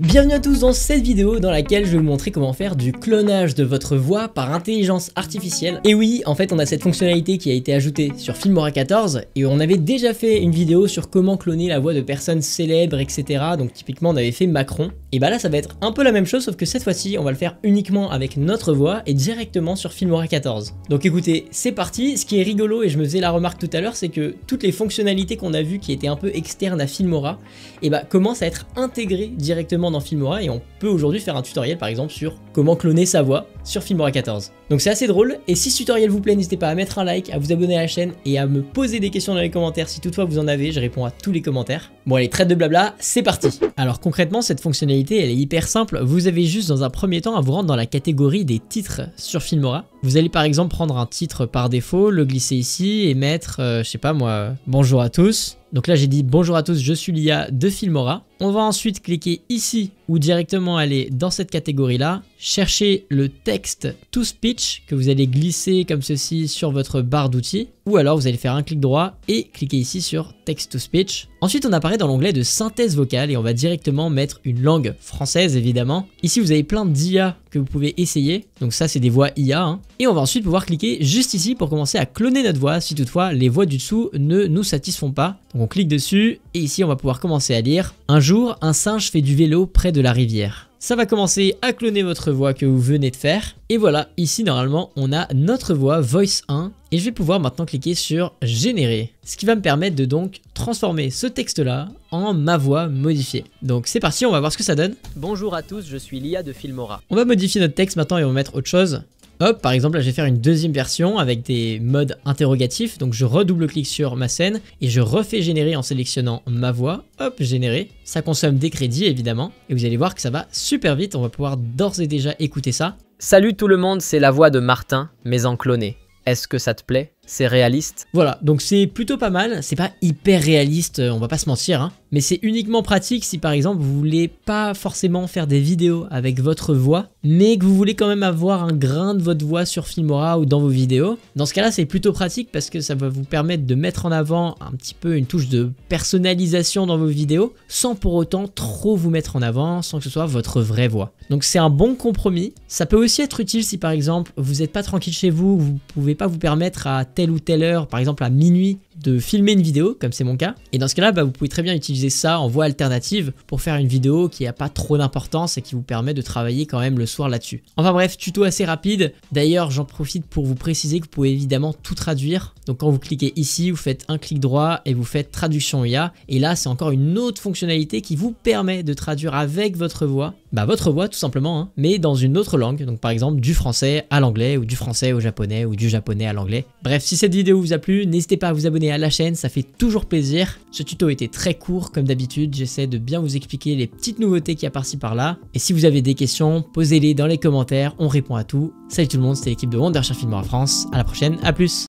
Bienvenue à tous dans cette vidéo dans laquelle je vais vous montrer comment faire du clonage de votre voix par intelligence artificielle. Et oui, en fait on a cette fonctionnalité qui a été ajoutée sur Filmora 14 et on avait déjà fait une vidéo sur comment cloner la voix de personnes célèbres etc. Donc typiquement on avait fait Macron. Et bah là ça va être un peu la même chose sauf que cette fois-ci on va le faire uniquement avec notre voix et directement sur Filmora 14. Donc écoutez, c'est parti. Ce qui est rigolo et je me faisais la remarque tout à l'heure c'est que toutes les fonctionnalités qu'on a vues qui étaient un peu externes à Filmora et bah commencent à être intégrées directement dans en Filmora et on peut aujourd'hui faire un tutoriel par exemple sur comment cloner sa voix sur Filmora 14. Donc c'est assez drôle, et si ce tutoriel vous plaît, n'hésitez pas à mettre un like, à vous abonner à la chaîne et à me poser des questions dans les commentaires si toutefois vous en avez, je réponds à tous les commentaires. Bon allez, traite de blabla, c'est parti Alors concrètement, cette fonctionnalité, elle est hyper simple, vous avez juste dans un premier temps à vous rendre dans la catégorie des titres sur Filmora. Vous allez par exemple prendre un titre par défaut, le glisser ici et mettre, euh, je sais pas moi, bonjour à tous. Donc là j'ai dit bonjour à tous, je suis Lia de Filmora. On va ensuite cliquer ici ou directement aller dans cette catégorie-là, chercher le texte to speech que vous allez glisser comme ceci sur votre barre d'outils, ou alors vous allez faire un clic droit et cliquer ici sur text to speech. Ensuite, on apparaît dans l'onglet de synthèse vocale et on va directement mettre une langue française évidemment. Ici, vous avez plein d'IA que vous pouvez essayer. Donc ça, c'est des voix IA. Hein. Et on va ensuite pouvoir cliquer juste ici pour commencer à cloner notre voix si toutefois les voix du dessous ne nous satisfont pas. Donc on clique dessus et ici on va pouvoir commencer à lire « Un jour, un singe fait du vélo près de la rivière ». Ça va commencer à cloner votre voix que vous venez de faire. Et voilà, ici normalement on a notre voix Voice 1 et je vais pouvoir maintenant cliquer sur Générer. Ce qui va me permettre de donc transformer ce texte là en ma voix modifiée. Donc c'est parti, on va voir ce que ça donne. Bonjour à tous, je suis Lia de Filmora. On va modifier notre texte maintenant et on va mettre autre chose. Hop, par exemple, là, je vais faire une deuxième version avec des modes interrogatifs. Donc, je redouble-clique sur ma scène et je refais générer en sélectionnant ma voix. Hop, générer. Ça consomme des crédits, évidemment. Et vous allez voir que ça va super vite. On va pouvoir d'ores et déjà écouter ça. Salut tout le monde, c'est la voix de Martin, mais en cloné. Est-ce que ça te plaît c'est réaliste. Voilà, donc c'est plutôt pas mal, c'est pas hyper réaliste, euh, on va pas se mentir, hein. mais c'est uniquement pratique si par exemple vous voulez pas forcément faire des vidéos avec votre voix, mais que vous voulez quand même avoir un grain de votre voix sur Filmora ou dans vos vidéos. Dans ce cas-là, c'est plutôt pratique parce que ça va vous permettre de mettre en avant un petit peu une touche de personnalisation dans vos vidéos, sans pour autant trop vous mettre en avant, sans que ce soit votre vraie voix. Donc c'est un bon compromis. Ça peut aussi être utile si par exemple vous êtes pas tranquille chez vous, vous pouvez pas vous permettre à telle ou telle heure, par exemple à minuit, de filmer une vidéo, comme c'est mon cas. Et dans ce cas-là, bah, vous pouvez très bien utiliser ça en voie alternative pour faire une vidéo qui n'a pas trop d'importance et qui vous permet de travailler quand même le soir là-dessus. Enfin bref, tuto assez rapide. D'ailleurs, j'en profite pour vous préciser que vous pouvez évidemment tout traduire. Donc quand vous cliquez ici, vous faites un clic droit et vous faites traduction IA. Et là, c'est encore une autre fonctionnalité qui vous permet de traduire avec votre voix bah, votre voix tout simplement, hein, mais dans une autre langue, donc par exemple du français à l'anglais ou du français au japonais ou du japonais à l'anglais. Bref, si cette vidéo vous a plu, n'hésitez pas à vous abonner à la chaîne, ça fait toujours plaisir. Ce tuto était très court comme d'habitude, j'essaie de bien vous expliquer les petites nouveautés qu'il y a par-ci par-là. Et si vous avez des questions, posez-les dans les commentaires, on répond à tout. Salut tout le monde, c'est l'équipe de Wondershare Film en France, à la prochaine, à plus